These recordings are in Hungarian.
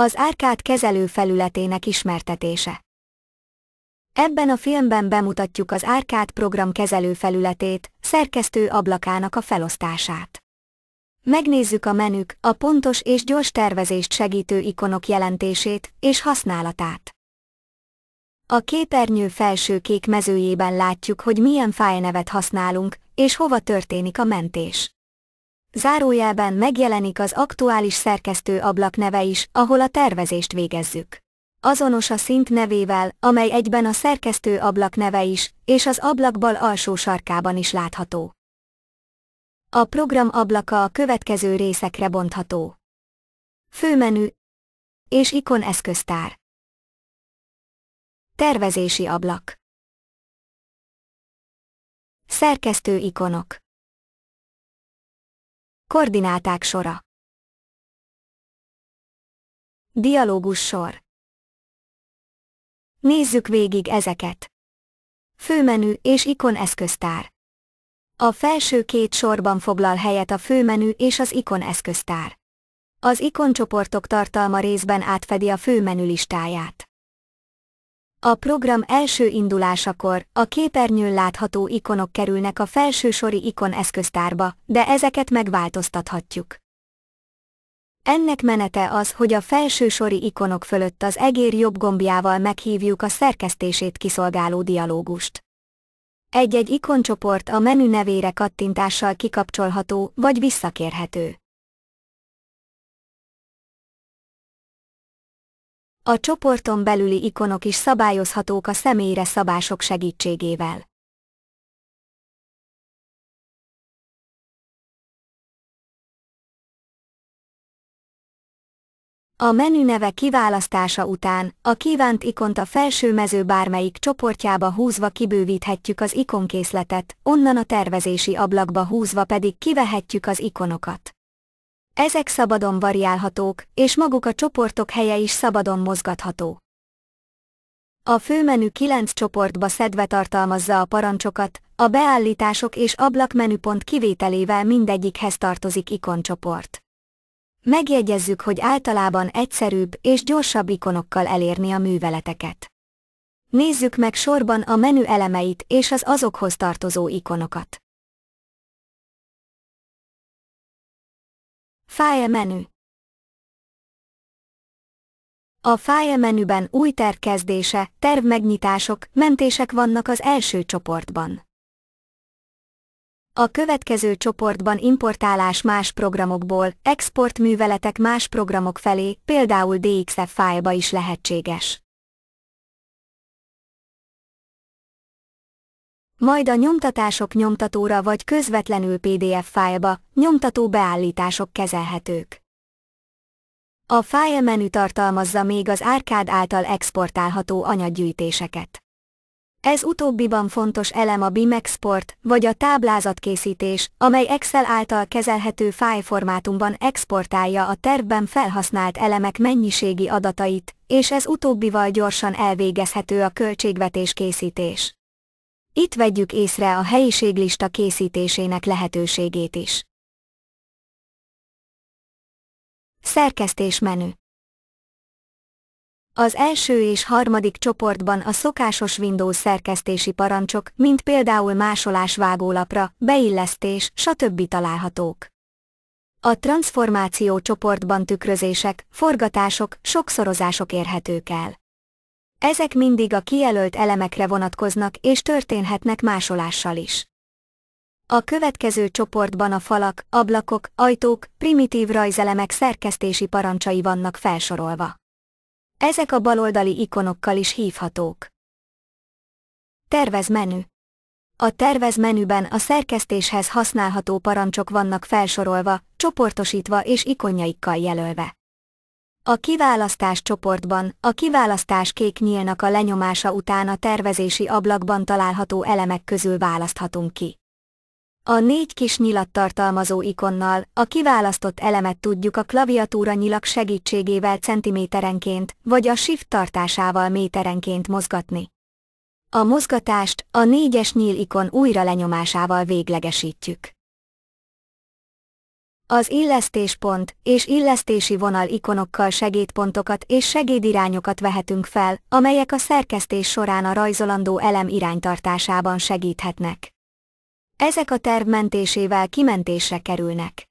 Az árkád kezelő felületének ismertetése. Ebben a filmben bemutatjuk az árkád program kezelő felületét, szerkesztő ablakának a felosztását. Megnézzük a menük, a pontos és gyors tervezést segítő ikonok jelentését és használatát. A képernyő felső kék mezőjében látjuk, hogy milyen fájnevet használunk, és hova történik a mentés. Zárójelben megjelenik az aktuális szerkesztő ablak neve is, ahol a tervezést végezzük. Azonos a szint nevével, amely egyben a szerkesztő ablak neve is, és az ablak bal alsó sarkában is látható. A program ablaka a következő részekre bontható. Főmenü és ikon eszköztár. Tervezési ablak. Szerkesztő ikonok. Koordináták sora. Dialógus sor. Nézzük végig ezeket. Főmenü és ikon eszköztár. A felső két sorban foglal helyet a főmenü és az ikon eszköztár. Az ikoncsoportok tartalma részben átfedi a főmenü listáját. A program első indulásakor a képernyőn látható ikonok kerülnek a felső sori ikon eszköztárba, de ezeket megváltoztathatjuk. Ennek menete az, hogy a felső sori ikonok fölött az egér jobb gombjával meghívjuk a szerkesztését kiszolgáló dialógust. Egy-egy ikoncsoport a menü nevére kattintással kikapcsolható vagy visszakérhető. A csoporton belüli ikonok is szabályozhatók a személyre szabások segítségével. A neve kiválasztása után a kívánt ikont a felső mező bármelyik csoportjába húzva kibővíthetjük az ikonkészletet, onnan a tervezési ablakba húzva pedig kivehetjük az ikonokat. Ezek szabadon variálhatók, és maguk a csoportok helye is szabadon mozgatható. A főmenü 9 csoportba szedve tartalmazza a parancsokat, a beállítások és ablakmenüpont kivételével mindegyikhez tartozik ikoncsoport. Megjegyezzük, hogy általában egyszerűbb és gyorsabb ikonokkal elérni a műveleteket. Nézzük meg sorban a menü elemeit és az azokhoz tartozó ikonokat. Fáje menü A fáje menüben új terv tervmegnyitások, terv megnyitások, mentések vannak az első csoportban. A következő csoportban importálás más programokból, export műveletek más programok felé, például DXF fájba is lehetséges. majd a nyomtatások nyomtatóra vagy közvetlenül PDF fájlba, nyomtató beállítások kezelhetők. A fájl menü tartalmazza még az árkád által exportálható anyaggyűjtéseket. Ez utóbbiban fontos elem a BIM export, vagy a táblázatkészítés, amely Excel által kezelhető fájlformátumban exportálja a tervben felhasznált elemek mennyiségi adatait, és ez utóbbival gyorsan elvégezhető a költségvetés készítés. Itt vegyük észre a helyiséglista készítésének lehetőségét is. Szerkesztés menü az első és harmadik csoportban a szokásos Windows szerkesztési parancsok, mint például másolás vágólapra, beillesztés, stb. találhatók. A transformáció csoportban tükrözések, forgatások, sokszorozások érhetők el. Ezek mindig a kijelölt elemekre vonatkoznak és történhetnek másolással is. A következő csoportban a falak, ablakok, ajtók, primitív rajzelemek szerkesztési parancsai vannak felsorolva. Ezek a baloldali ikonokkal is hívhatók. Tervez menü. A tervez menüben a szerkesztéshez használható parancsok vannak felsorolva, csoportosítva és ikonjaikkal jelölve. A kiválasztás csoportban a kiválasztás kék nyílnak a lenyomása után a tervezési ablakban található elemek közül választhatunk ki. A négy kis nyilat tartalmazó ikonnal a kiválasztott elemet tudjuk a klaviatúra nyilak segítségével centiméterenként vagy a shift tartásával méterenként mozgatni. A mozgatást a négyes nyíl ikon újra lenyomásával véglegesítjük. Az illesztéspont és illesztési vonal ikonokkal segédpontokat és segédirányokat vehetünk fel, amelyek a szerkesztés során a rajzolandó elem iránytartásában segíthetnek. Ezek a terv mentésével kimentésre kerülnek.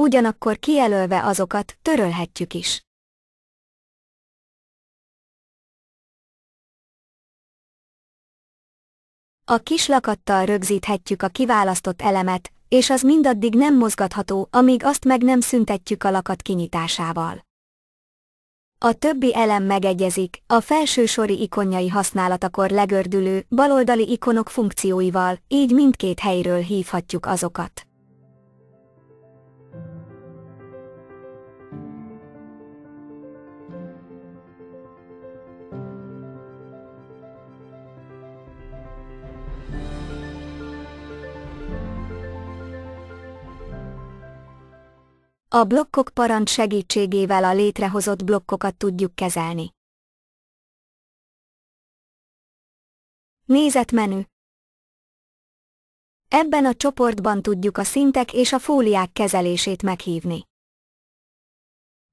ugyanakkor kijelölve azokat törölhetjük is. A kislakattal rögzíthetjük a kiválasztott elemet, és az mindaddig nem mozgatható, amíg azt meg nem szüntetjük a lakat kinyitásával. A többi elem megegyezik, a felső sori ikonjai használatakor legördülő, baloldali ikonok funkcióival, így mindkét helyről hívhatjuk azokat. A blokkok parancs segítségével a létrehozott blokkokat tudjuk kezelni. Nézetmenü Ebben a csoportban tudjuk a szintek és a fóliák kezelését meghívni.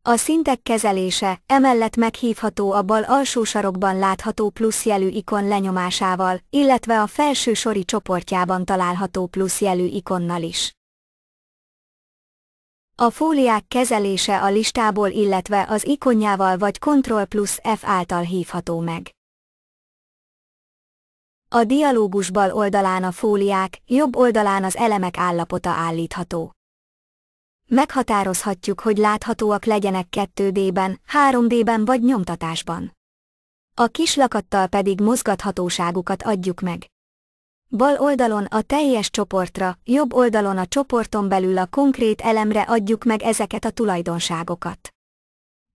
A szintek kezelése emellett meghívható a bal alsó sarokban látható plusz jelű ikon lenyomásával, illetve a felső sori csoportjában található plusz jelű ikonnal is. A fóliák kezelése a listából illetve az ikonjával vagy Ctrl plusz F által hívható meg. A dialógus bal oldalán a fóliák, jobb oldalán az elemek állapota állítható. Meghatározhatjuk, hogy láthatóak legyenek 2D-ben, 3D-ben vagy nyomtatásban. A kislakattal pedig mozgathatóságukat adjuk meg. Bal oldalon a teljes csoportra, jobb oldalon a csoporton belül a konkrét elemre adjuk meg ezeket a tulajdonságokat.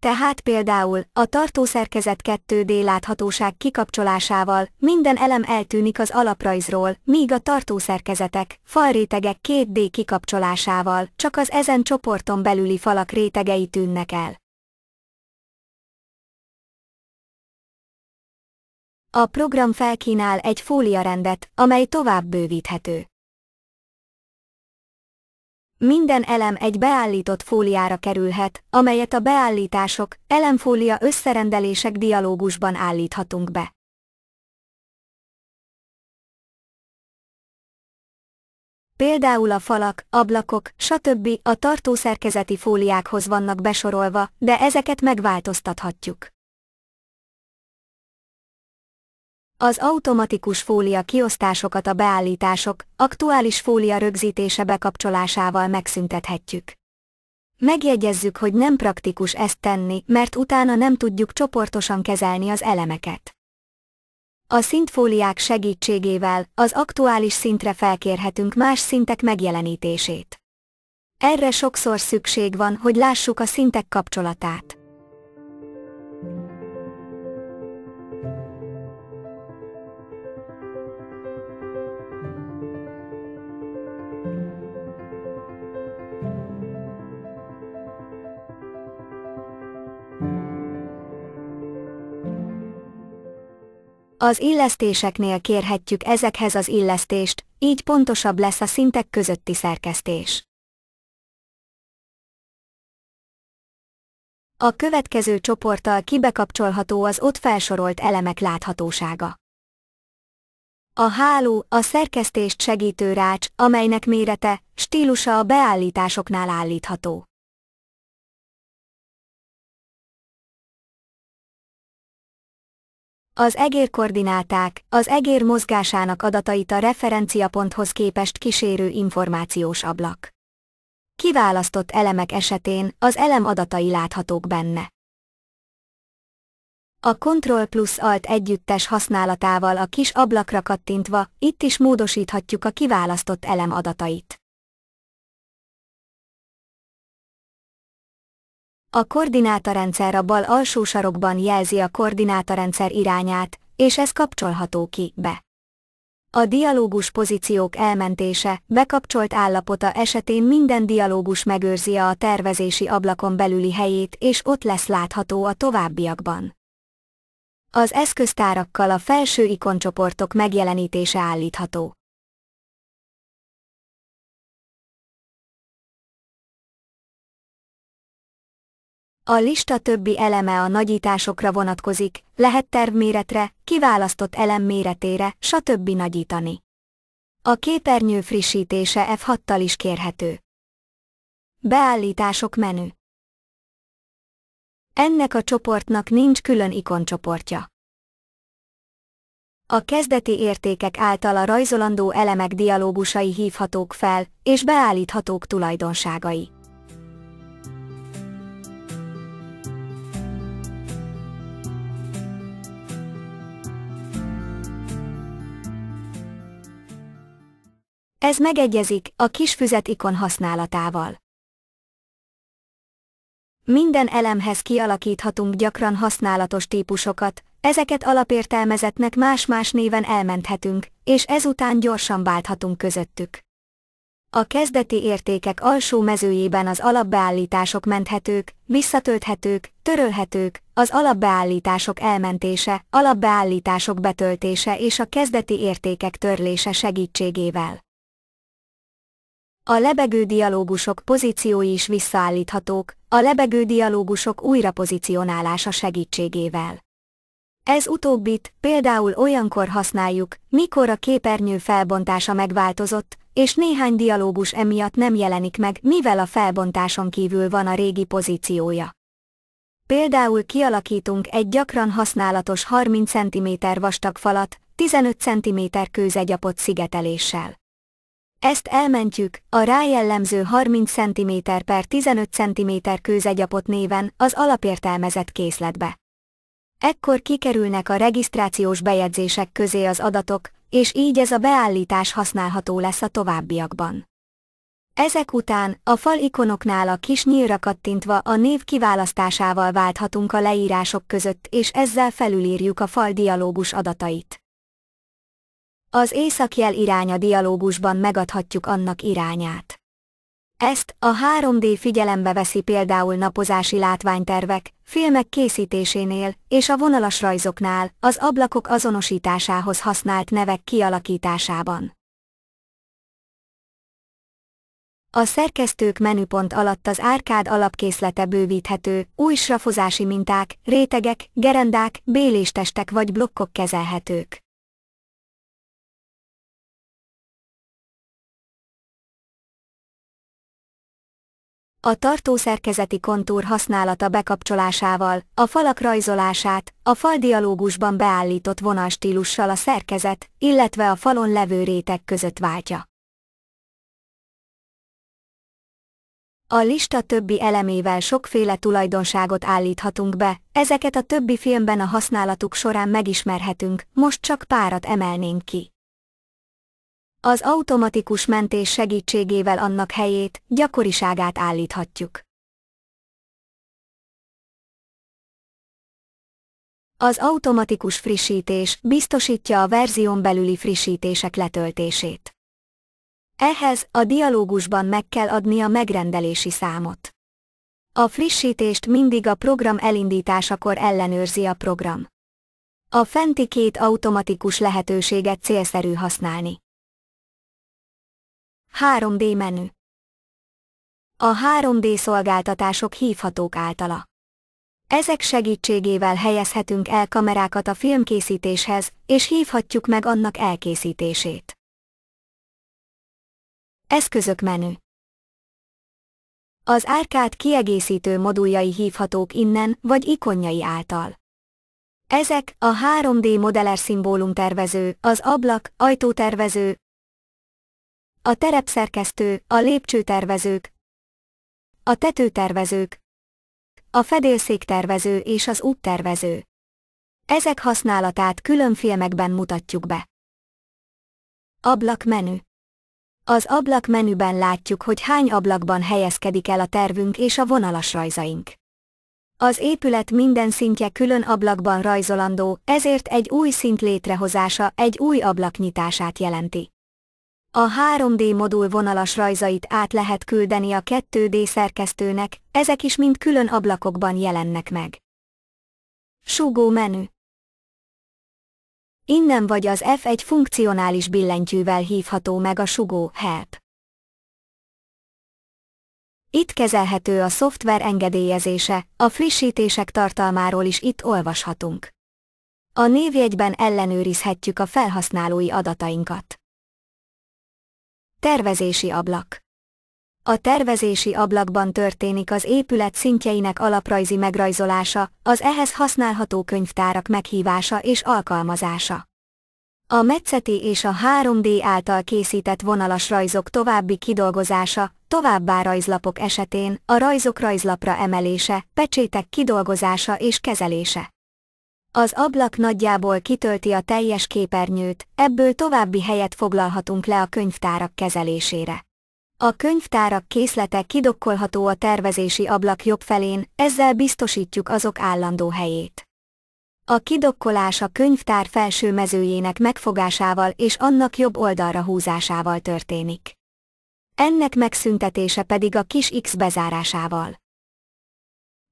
Tehát például a tartószerkezet 2D láthatóság kikapcsolásával minden elem eltűnik az alaprajzról, míg a tartószerkezetek, falrétegek 2D kikapcsolásával csak az ezen csoporton belüli falak rétegei tűnnek el. A program felkínál egy fóliarendet, amely tovább bővíthető. Minden elem egy beállított fóliára kerülhet, amelyet a beállítások, elemfólia összerendelések dialógusban állíthatunk be. Például a falak, ablakok, stb. a tartószerkezeti fóliákhoz vannak besorolva, de ezeket megváltoztathatjuk. Az automatikus fólia kiosztásokat a beállítások, aktuális fólia rögzítése bekapcsolásával megszüntethetjük. Megjegyezzük, hogy nem praktikus ezt tenni, mert utána nem tudjuk csoportosan kezelni az elemeket. A szintfóliák segítségével az aktuális szintre felkérhetünk más szintek megjelenítését. Erre sokszor szükség van, hogy lássuk a szintek kapcsolatát. Az illesztéseknél kérhetjük ezekhez az illesztést, így pontosabb lesz a szintek közötti szerkesztés. A következő csoporttal kibekapcsolható az ott felsorolt elemek láthatósága. A háló a szerkesztést segítő rács, amelynek mérete, stílusa a beállításoknál állítható. Az egérkoordináták, az egér mozgásának adatait a referenciaponthoz képest kísérő információs ablak. Kiválasztott elemek esetén az elem adatai láthatók benne. A Ctrl plusz Alt együttes használatával a kis ablakra kattintva itt is módosíthatjuk a kiválasztott elem adatait. A koordinátarendszer a bal alsó sarokban jelzi a koordinátarendszer irányát, és ez kapcsolható ki be. A dialógus pozíciók elmentése, bekapcsolt állapota esetén minden dialógus megőrzi a tervezési ablakon belüli helyét és ott lesz látható a továbbiakban. Az eszköztárakkal a felső ikoncsoportok megjelenítése állítható. A lista többi eleme a nagyításokra vonatkozik, lehet tervméretre, kiválasztott elem méretére, stb. nagyítani. A képernyő frissítése F6-tal is kérhető. Beállítások menü Ennek a csoportnak nincs külön ikoncsoportja. A kezdeti értékek által a rajzolandó elemek dialógusai hívhatók fel, és beállíthatók tulajdonságai. Ez megegyezik a kisfüzet ikon használatával. Minden elemhez kialakíthatunk gyakran használatos típusokat, ezeket alapértelmezetnek más-más néven elmenthetünk, és ezután gyorsan válthatunk közöttük. A kezdeti értékek alsó mezőjében az alapbeállítások menthetők, visszatölthetők, törölhetők, az alapbeállítások elmentése, alapbeállítások betöltése és a kezdeti értékek törlése segítségével. A lebegő dialógusok pozíciói is visszaállíthatók, a lebegő dialógusok újrapozícionálása segítségével. Ez utóbbit például olyankor használjuk, mikor a képernyő felbontása megváltozott, és néhány dialógus emiatt nem jelenik meg, mivel a felbontáson kívül van a régi pozíciója. Például kialakítunk egy gyakran használatos 30 cm vastag falat, 15 cm kőzegyapot szigeteléssel. Ezt elmentjük, a rájellemző 30 cm per 15 cm kőzegyapot néven az alapértelmezett készletbe. Ekkor kikerülnek a regisztrációs bejegyzések közé az adatok, és így ez a beállítás használható lesz a továbbiakban. Ezek után a fal ikonoknál a kis nyílra kattintva a név kiválasztásával válthatunk a leírások között és ezzel felülírjuk a fal dialógus adatait. Az északjel iránya dialógusban megadhatjuk annak irányát. Ezt a 3D figyelembe veszi például napozási látványtervek, filmek készítésénél és a vonalas rajzoknál az ablakok azonosításához használt nevek kialakításában. A szerkesztők menüpont alatt az árkád alapkészlete bővíthető, új srafozási minták, rétegek, gerendák, béléstestek vagy blokkok kezelhetők. A tartószerkezeti kontúr használata bekapcsolásával, a falak rajzolását, a fal beállított vonalstílussal a szerkezet, illetve a falon levő réteg között váltja. A lista többi elemével sokféle tulajdonságot állíthatunk be, ezeket a többi filmben a használatuk során megismerhetünk, most csak párat emelnénk ki. Az automatikus mentés segítségével annak helyét, gyakoriságát állíthatjuk. Az automatikus frissítés biztosítja a verzión belüli frissítések letöltését. Ehhez a dialógusban meg kell adni a megrendelési számot. A frissítést mindig a program elindításakor ellenőrzi a program. A fenti két automatikus lehetőséget célszerű használni. 3D menü A 3D szolgáltatások hívhatók általa. Ezek segítségével helyezhetünk el kamerákat a filmkészítéshez, és hívhatjuk meg annak elkészítését. Eszközök menü Az árkát kiegészítő moduljai hívhatók innen vagy ikonjai által. Ezek a 3D modeller szimbólumtervező, az ablak, ajtótervező, a terepszerkesztő, a lépcsőtervezők, a tetőtervezők, a fedélszéktervező és az úttervező. Ezek használatát külön filmekben mutatjuk be. Ablakmenü Az ablakmenüben látjuk, hogy hány ablakban helyezkedik el a tervünk és a vonalas rajzaink. Az épület minden szintje külön ablakban rajzolandó, ezért egy új szint létrehozása egy új ablak nyitását jelenti. A 3D modul vonalas rajzait át lehet küldeni a 2D szerkesztőnek, ezek is mind külön ablakokban jelennek meg. Súgó menü Innen vagy az F1 funkcionális billentyűvel hívható meg a sugó Help. Itt kezelhető a szoftver engedélyezése, a frissítések tartalmáról is itt olvashatunk. A névjegyben ellenőrizhetjük a felhasználói adatainkat. Tervezési ablak A tervezési ablakban történik az épület szintjeinek alaprajzi megrajzolása, az ehhez használható könyvtárak meghívása és alkalmazása. A metszeti és a 3D által készített vonalas rajzok további kidolgozása, továbbá rajzlapok esetén a rajzok rajzlapra emelése, pecsétek kidolgozása és kezelése. Az ablak nagyjából kitölti a teljes képernyőt, ebből további helyet foglalhatunk le a könyvtárak kezelésére. A könyvtárak készlete kidokkolható a tervezési ablak jobb felén, ezzel biztosítjuk azok állandó helyét. A kidokkolás a könyvtár felső mezőjének megfogásával és annak jobb oldalra húzásával történik. Ennek megszüntetése pedig a kis X bezárásával.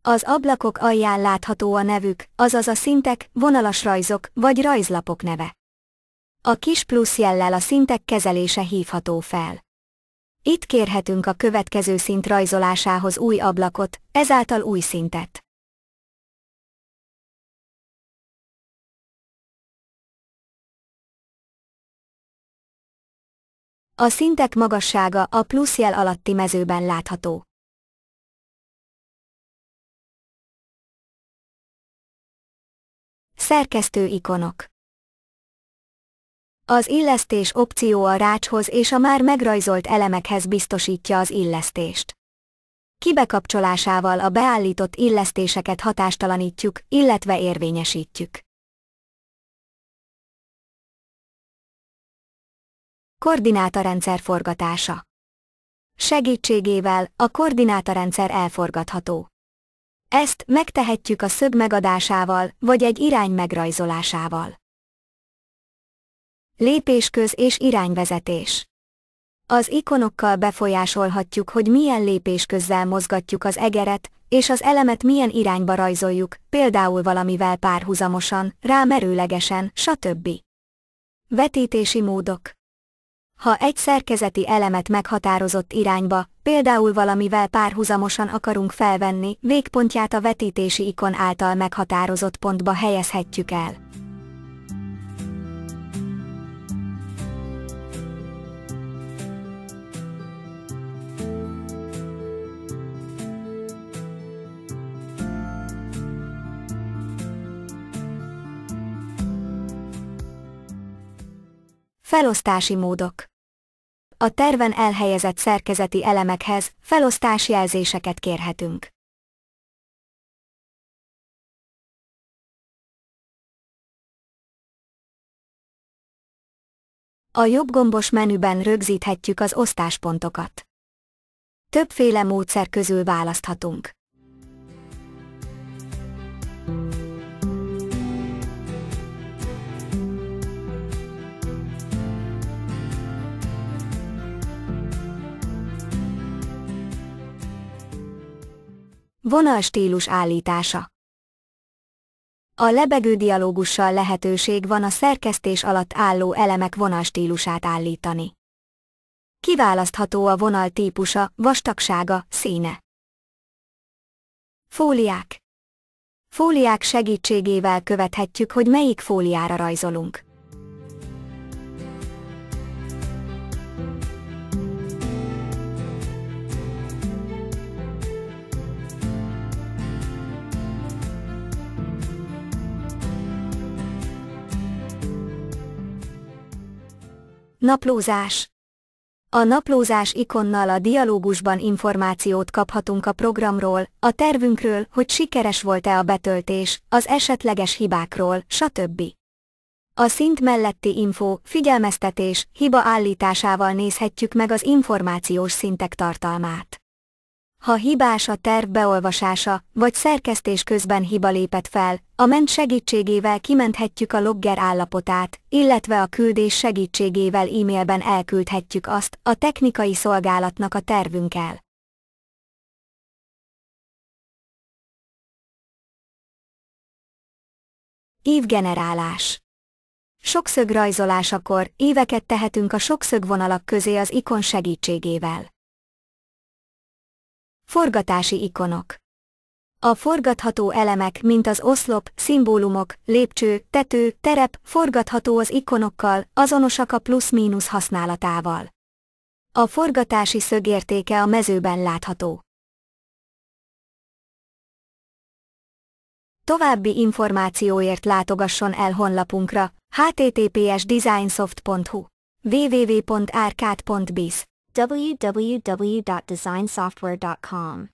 Az ablakok alján látható a nevük, azaz a szintek, vonalas rajzok vagy rajzlapok neve. A kis plusz jellel a szintek kezelése hívható fel. Itt kérhetünk a következő szint rajzolásához új ablakot, ezáltal új szintet. A szintek magassága a plusz jel alatti mezőben látható. Szerkesztő ikonok Az illesztés opció a rácshoz és a már megrajzolt elemekhez biztosítja az illesztést. Kibekapcsolásával a beállított illesztéseket hatástalanítjuk, illetve érvényesítjük. Koordinátarendszer forgatása Segítségével a koordinátarendszer elforgatható. Ezt megtehetjük a szög megadásával, vagy egy irány megrajzolásával. Lépésköz és irányvezetés Az ikonokkal befolyásolhatjuk, hogy milyen lépésközzel mozgatjuk az egeret, és az elemet milyen irányba rajzoljuk, például valamivel párhuzamosan, rámerőlegesen, stb. Vetítési módok ha egy szerkezeti elemet meghatározott irányba, például valamivel párhuzamosan akarunk felvenni, végpontját a vetítési ikon által meghatározott pontba helyezhetjük el. Felosztási módok A terven elhelyezett szerkezeti elemekhez jelzéseket kérhetünk. A jobb gombos menüben rögzíthetjük az osztáspontokat. Többféle módszer közül választhatunk. Vonalstílus állítása A lebegő dialógussal lehetőség van a szerkesztés alatt álló elemek vonalstílusát állítani. Kiválasztható a vonal típusa, vastagsága, színe. Fóliák Fóliák segítségével követhetjük, hogy melyik fóliára rajzolunk. Naplózás A naplózás ikonnal a dialógusban információt kaphatunk a programról, a tervünkről, hogy sikeres volt-e a betöltés, az esetleges hibákról, stb. A szint melletti info, figyelmeztetés, hiba állításával nézhetjük meg az információs szintek tartalmát. Ha hibás a terv beolvasása, vagy szerkesztés közben hiba lépett fel, a ment segítségével kimenthetjük a logger állapotát, illetve a küldés segítségével e-mailben elküldhetjük azt a technikai szolgálatnak a tervünkkel. Évgenerálás Sokszög rajzolásakor éveket tehetünk a sokszög vonalak közé az ikon segítségével. Forgatási ikonok a forgatható elemek, mint az oszlop, szimbólumok, lépcső, tető, terep, forgatható az ikonokkal, azonosak a plusz-mínusz használatával. A forgatási szögértéke a mezőben látható. További információért látogasson el honlapunkra https designsoft.hu www.arcad.biz www.designsoftware.com